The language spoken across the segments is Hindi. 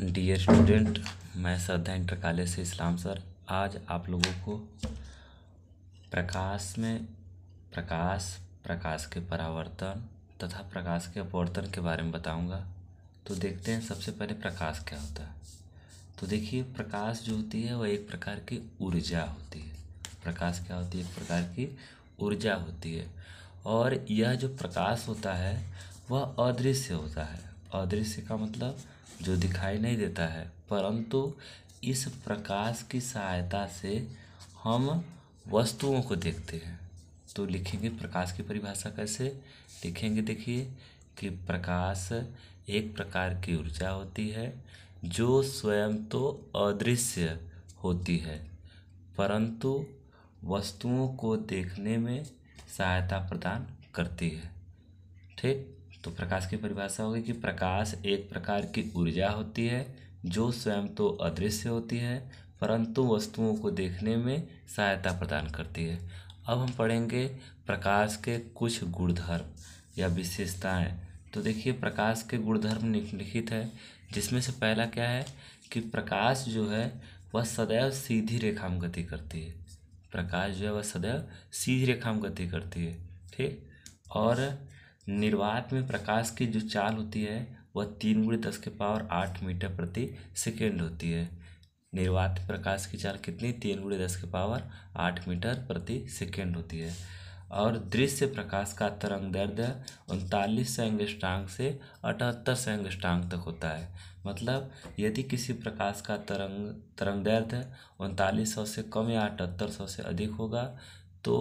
डियर स्टूडेंट मैं श्रद्धा इंटर कॉलेज से इस्लाम सर आज आप लोगों को प्रकाश में प्रकाश प्रकाश के परावर्तन तथा प्रकाश के अपवर्तन के बारे में बताऊंगा तो देखते हैं सबसे पहले प्रकाश क्या होता है तो देखिए प्रकाश जो होती है वह एक प्रकार की ऊर्जा होती है प्रकाश क्या होती है एक प्रकार की ऊर्जा होती है और यह जो प्रकाश होता है वह अदृश्य होता है अदृश्य का मतलब जो दिखाई नहीं देता है परंतु इस प्रकाश की सहायता से हम वस्तुओं को देखते हैं तो लिखेंगे प्रकाश की परिभाषा कैसे लिखेंगे देखिए कि प्रकाश एक प्रकार की ऊर्जा होती है जो स्वयं तो अदृश्य होती है परंतु वस्तुओं को देखने में सहायता प्रदान करती है ठीक तो प्रकाश की परिभाषा होगी कि प्रकाश एक प्रकार की ऊर्जा होती है जो स्वयं तो अदृश्य होती है परंतु वस्तुओं को देखने में सहायता प्रदान करती है अब हम पढ़ेंगे प्रकाश के कुछ गुणधर्म या विशेषताएं तो देखिए प्रकाश के गुणधर्म निम्नलिखित है जिसमें से पहला क्या है कि प्रकाश जो है वह सदैव सीधी रेखा में गति करती है प्रकाश जो है वह सदैव सीधी रेखा में गति करती है ठीक और निर्वात में प्रकाश की जो चाल होती है वह तीन बुढ़े दस के पावर आठ मीटर प्रति सेकेंड होती है निर्वात प्रकाश की चाल कितनी तीन गुणे दस के पावर आठ मीटर प्रति सेकेंड होती है और दृश्य प्रकाश का तरंग दर्द उनतालीस सैंगस्टांग से अठहत्तर सैंगस्टांग तक होता है मतलब यदि किसी प्रकाश का तरंग तरंग दर्द उनतालीस सौ से कम या अठहत्तर सौ से अधिक होगा तो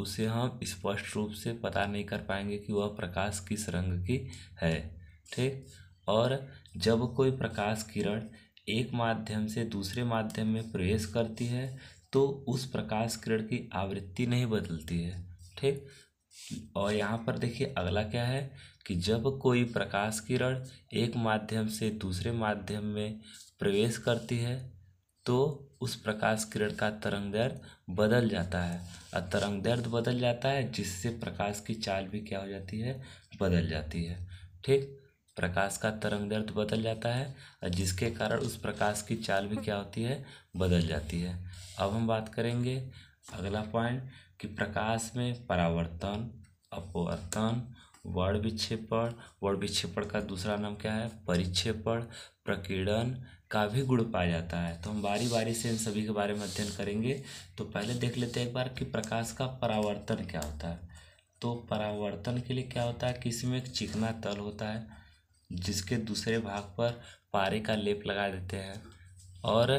उसे हम स्पष्ट रूप से पता नहीं कर पाएंगे कि वह प्रकाश किस रंग की है ठीक और जब कोई प्रकाश किरण एक माध्यम से दूसरे माध्यम में प्रवेश करती है तो उस प्रकाश किरण की आवृत्ति नहीं बदलती है ठीक और यहाँ पर देखिए अगला क्या है कि जब कोई प्रकाश किरण एक माध्यम से दूसरे माध्यम में प्रवेश करती है तो उस प्रकाश किरण का तरंग दर्द बदल जाता है और तरंग दर्द बदल जाता है जिससे प्रकाश की चाल भी क्या हो जाती है बदल जाती है ठीक प्रकाश का तरंग दर्द बदल जाता है और जिसके कारण उस प्रकाश की चाल भी क्या होती है बदल जाती है अब हम बात करेंगे अगला पॉइंट कि प्रकाश में परावर्तन अपवर्तन वर्ण विक्षेपण वर्ण विक्षेपण का दूसरा नाम क्या है परिक्षेपण प्रकीर्णन का भी गुण पाया जाता है तो हम बारी बारी से इन सभी के बारे में अध्ययन करेंगे तो पहले देख लेते हैं एक बार कि प्रकाश का परावर्तन क्या होता है तो परावर्तन के लिए क्या होता है कि इसमें एक चिकना तल होता है जिसके दूसरे भाग पर पारे का लेप लगा देते हैं और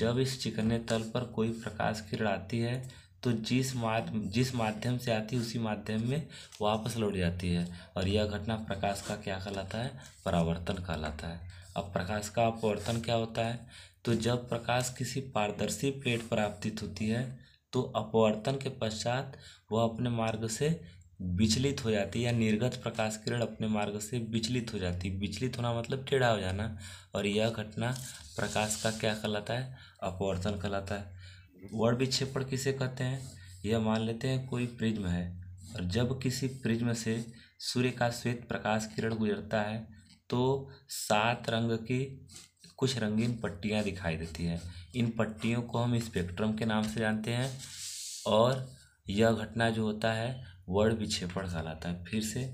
जब इस चिकने तल पर कोई प्रकाश किरण आती है तो जिस माध्यम जिस माध्यम से आती है उसी माध्यम में वापस लौट जाती है और यह घटना प्रकाश का क्या कहलाता है परावर्तन कहलाता है अब प्रकाश का अपवर्तन क्या होता है तो जब प्रकाश किसी पारदर्शी प्लेट पर आपतित होती है तो अपवर्तन के पश्चात वह अपने मार्ग से विचलित हो जाती है या निर्गत प्रकाश किरण अपने मार्ग से विचलित हो जाती है विचलित होना मतलब टेढ़ा हो जाना और यह घटना प्रकाश का क्या कहलाता है अपवर्तन कहलाता है वर्ड विक्षेपण किसे कहते हैं यह मान लेते हैं कोई प्रिज्म है और जब किसी प्रिज्म से सूर्य का श्वेत प्रकाश किरण गुजरता है तो सात रंग की कुछ रंगीन पट्टियाँ दिखाई देती हैं इन पट्टियों को हम स्पेक्ट्रम के नाम से जानते हैं और यह घटना जो होता है वर्ड विक्षेपण कहलाता है फिर से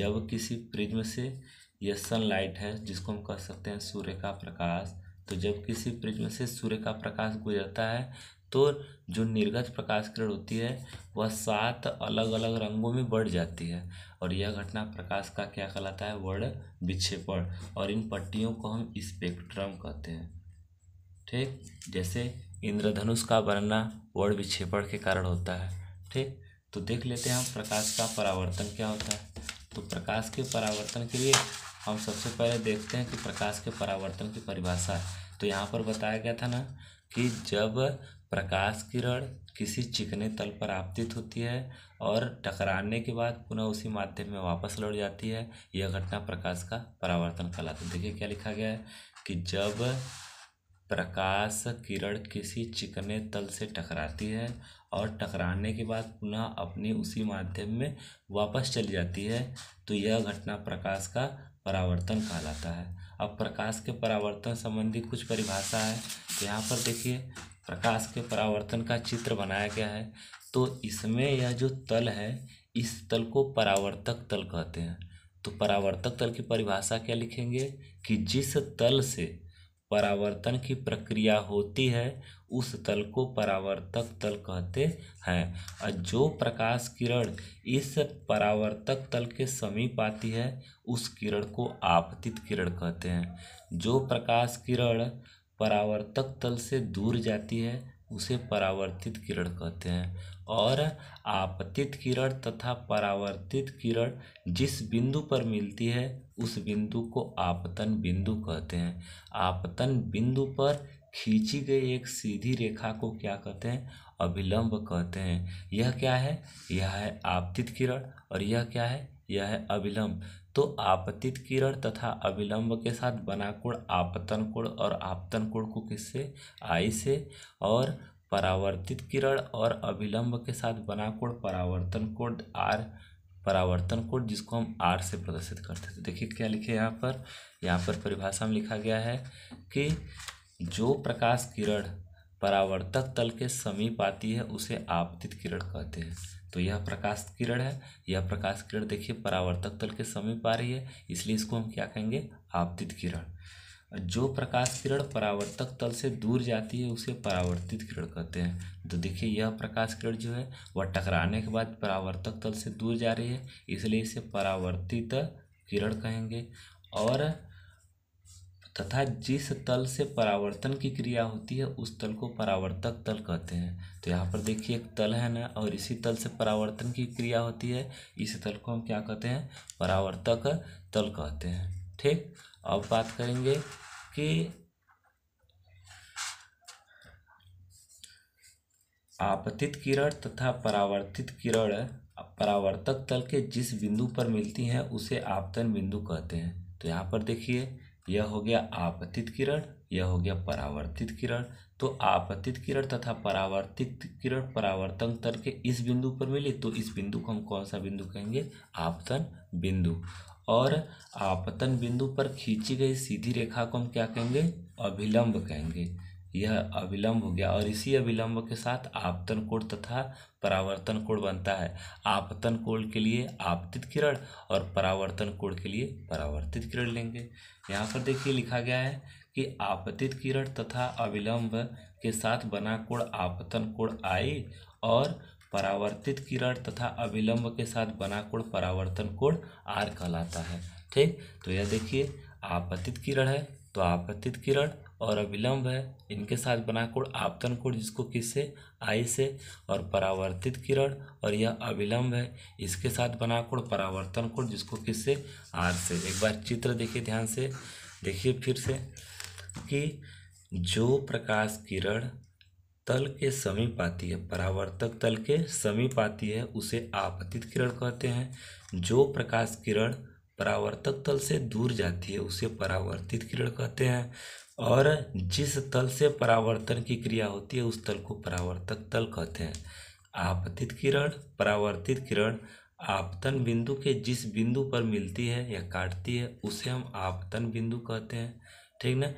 जब किसी प्रिज्म से यह सनलाइट है जिसको हम कह सकते हैं सूर्य का प्रकाश तो जब किसी प्रिज्म से सूर्य का प्रकाश गुजरता है तो जो निर्गत प्रकाश किरण होती है वह सात अलग अलग रंगों में बढ़ जाती है और यह घटना प्रकाश का क्या कहलाता है वर्ण विक्षेपण और इन पट्टियों को हम स्पेक्ट्रम कहते हैं ठीक जैसे इंद्रधनुष का बनना वर्ण विक्षेपण के कारण होता है ठीक तो देख लेते हैं हम प्रकाश का परावर्तन क्या होता है तो प्रकाश के परावर्तन के लिए हम सबसे पहले देखते हैं कि प्रकाश के परावर्तन की परिभाषा तो यहाँ पर बताया गया था ना कि जब प्रकाश किरण किसी चिकने तल पर आपतित होती है और टकराने के बाद पुनः उसी माध्यम में वापस लौट जाती है यह घटना प्रकाश का परावर्तन कहलाता है देखिए क्या लिखा गया है कि जब प्रकाश किरण किसी चिकने तल से टकराती है और टकराने के बाद पुनः अपने उसी माध्यम में वापस चली जाती है तो यह घटना प्रकाश का परावर्तन कहलाता है अब प्रकाश के परावर्तन संबंधी कुछ परिभाषा है तो यहाँ पर देखिए प्रकाश के परावर्तन का चित्र बनाया गया है तो इसमें यह जो तल है इस तल को परावर्तक तल कहते हैं तो परावर्तक तल की परिभाषा क्या लिखेंगे कि जिस तल से परावर्तन की प्रक्रिया होती है उस तल को परावर्तक तल कहते हैं और जो प्रकाश किरण इस परावर्तक तल के समीप आती है उस किरण को आपतित किरण कहते हैं जो प्रकाश किरण परावर्तक तल से दूर जाती है उसे परावर्तित किरण कहते हैं और आपतित किरण तथा परावर्तित किरण जिस बिंदु पर मिलती है उस बिंदु को आपतन बिंदु कहते हैं आपतन बिंदु पर खींची गई एक सीधी रेखा को क्या कहते हैं अभिलंब कहते हैं यह क्या है यह है आपतित किरण और यह क्या है यह है अविलंब तो आपतित किरण तथा अभिलंब के साथ बना कोण आपतन कोण और आपतन कोण को किससे आई से और परावर्तित किरण और अभिलंब के साथ बना कोण परावर्तन कोण आर परावर्तन कोण जिसको हम आर से प्रदर्शित करते थे देखिए क्या लिखे यहाँ पर यहाँ पर परिभाषा में लिखा गया है कि जो प्रकाश किरण परावर्तक तल के समीप आती है उसे आपतित किरण कहते हैं तो यह प्रकाश किरण है यह प्रकाश किरण देखिए परावर्तक तल के समीप आ रही है इसलिए इसको हम क्या कहेंगे आपतित किरण जो प्रकाश किरण परावर्तक तल से दूर जाती है उसे परावर्तित किरण कहते हैं तो देखिए यह प्रकाश किरण जो है वह टकराने के बाद परावर्तक तल से दूर जा रही है इसलिए इसे परावर्तित किरण कहेंगे और तथा जिस तल से परावर्तन की क्रिया होती है उस तल को परावर्तक तल कहते हैं तो यहाँ पर देखिए एक तल है ना और इसी तल से परावर्तन की क्रिया होती है इस तल को हम क्या कहते हैं परावर्तक तल कहते हैं ठीक अब बात करेंगे कि आपतित किरण तथा परावर्तित किरण परावर्तक तल के जिस बिंदु पर मिलती हैं उसे आपतन बिंदु कहते हैं तो यहाँ पर देखिए यह हो गया आपतित किरण यह हो गया परावर्तित किरण तो आपतित किरण तथा परावर्तित किरण परावर्तन तर के इस बिंदु पर मिली तो इस बिंदु को हम कौन सा बिंदु कहेंगे आपतन बिंदु और आपतन बिंदु पर खींची गई सीधी रेखा को हम क्या कहेंगे अभिलंब कहेंगे यह अविलंब हो गया और इसी अविलंब के साथ आपतन कोण तथा परावर्तन कोण बनता है आपतन कोण के लिए आपतित किरण और परावर्तन कोण के लिए परावर्तित किरण लेंगे यहाँ पर देखिए लिखा गया है कि आपतित किरण तथा अविलंब के साथ बना कोण आपतन कोण आई और परावर्तित किरण तथा अविलंब के साथ बना कोण परावर्तन कोण आर कहलाता है ठीक तो यह देखिए आपतित किरण है तो आपतित किरण और अविलंब है इनके साथ बना कोण आपतन कोण जिसको किससे आई से और परावर्तित किरण और यह अविलंब है इसके साथ बना कोण परावर्तन कोण जिसको किससे आर से एक बार चित्र देखिए ध्यान से देखिए फिर से कि जो प्रकाश किरण तल के समीप आती है परावर्तक तल के समीप आती है उसे आपतित किरण कहते हैं जो प्रकाश किरण परावर्तक तल से दूर जाती है उसे परावर्तित किरण कहते हैं और जिस तल से परावर्तन की क्रिया होती है उस तल को परावर्तक तल कहते हैं आपतित किरण परावर्तित किरण आपतन बिंदु के जिस बिंदु पर मिलती है या काटती है उसे हम आपतन बिंदु कहते हैं ठीक ना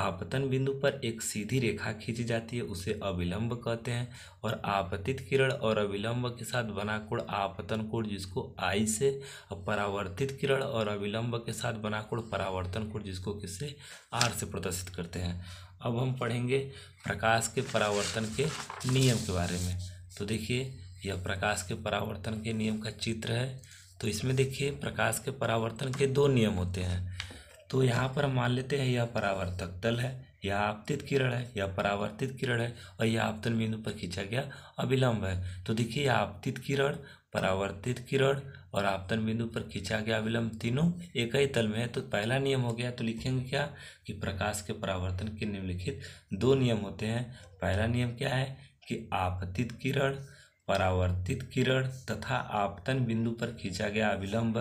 आपतन बिंदु पर एक सीधी रेखा खींची जाती है उसे अविलंब कहते हैं और आपतित किरण और अविलंब के साथ बना कोण आपतन कोण जिसको आई से और परावर्तित किरण और अविलंब के साथ बना कोण परावर्तन कोण जिसको किससे आर से प्रदर्शित करते हैं अब हम पढ़ेंगे प्रकाश के परावर्तन के नियम के बारे में तो देखिए यह प्रकाश के परावर्तन के नियम का चित्र है तो इसमें देखिए प्रकाश के परावर्तन के दो नियम होते हैं तो यहाँ पर हम मान लेते हैं यह परावर्तक तल है यह आपतित किरण है यह परावर्तित किरण है और यह आपतन बिंदु पर खींचा गया अभिलंब है तो देखिए यह आपतित किरण परावर्तित किरण और आपतन बिंदु पर खींचा गया अभिलंब तीनों एक ही तल में है तो पहला नियम हो गया तो लिखेंगे क्या कि प्रकाश के परावर्तन के निम्नलिखित दो नियम होते हैं पहला नियम क्या है कि आपतित किरण परावर्तित किरण तथा आपतन बिंदु पर खींचा गया अभिलंब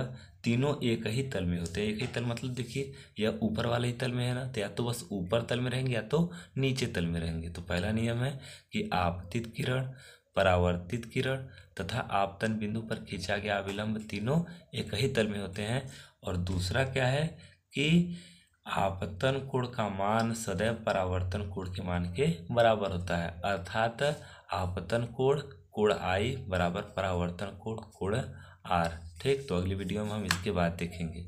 तीनों एक ही तल में होते हैं एक ही तल मतलब देखिए या ऊपर वाले ही तल में है ना तो या तो बस ऊपर तल में रहेंगे या तो नीचे तल में रहेंगे तो पहला नियम है कि आपतित किरण परावर्तित किरण तथा आपतन बिंदु पर खींचा गया अविलंब तीनों एक ही तल में होते हैं और दूसरा क्या है कि आपतन कोण का मान सदैव परावर्तन कोण के मान के बराबर होता है अर्थात आपतन कोण कोण आई बराबर परावर्तन कोण कोण आर ठीक तो अगली वीडियो में हम इसके बाद देखेंगे